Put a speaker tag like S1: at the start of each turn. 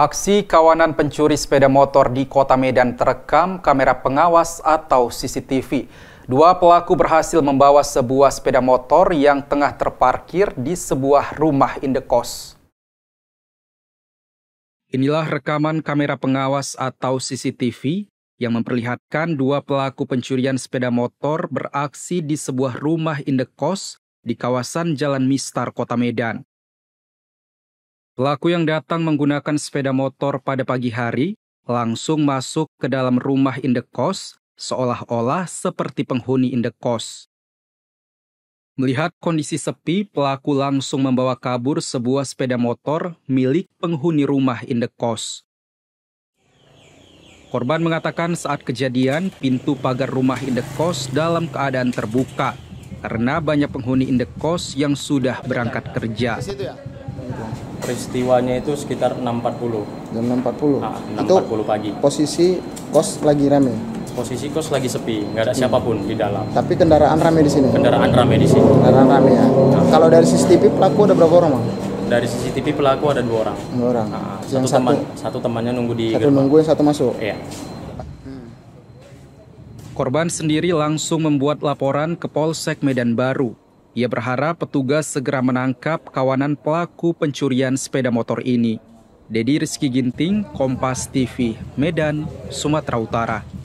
S1: Aksi kawanan pencuri sepeda motor di Kota Medan terekam kamera pengawas atau CCTV. Dua pelaku berhasil membawa sebuah sepeda motor yang tengah terparkir di sebuah rumah indekos. Inilah rekaman kamera pengawas atau CCTV yang memperlihatkan dua pelaku pencurian sepeda motor beraksi di sebuah rumah indekos di kawasan Jalan Mistar, Kota Medan. Pelaku yang datang menggunakan sepeda motor pada pagi hari langsung masuk ke dalam rumah indekos seolah-olah seperti penghuni indekos. Melihat kondisi sepi, pelaku langsung membawa kabur sebuah sepeda motor milik penghuni rumah indekos. Korban mengatakan saat kejadian pintu pagar rumah indekos dalam keadaan terbuka karena banyak penghuni indekos yang sudah berangkat kerja. Ya? peristiwanya itu sekitar
S2: 6.40 jam 6.40 nah, 6.40 itu pagi posisi kos lagi rame
S3: posisi kos lagi sepi nggak ada siapapun di dalam
S2: tapi kendaraan rame di sini kendaraan rame di sini kendaraan rame ya nah. kalau dari CCTV pelaku ada berapa orang bang?
S3: dari CCTV pelaku ada dua orang
S2: dua orang nah, satu teman
S1: satu, temannya nunggu di satu
S2: nunggu yang satu masuk iya
S1: Korban sendiri langsung membuat laporan ke Polsek Medan Baru ia berharap petugas segera menangkap kawanan pelaku pencurian sepeda motor ini. Dedi Rizky Ginting, Kompas TV, Medan, Sumatera Utara.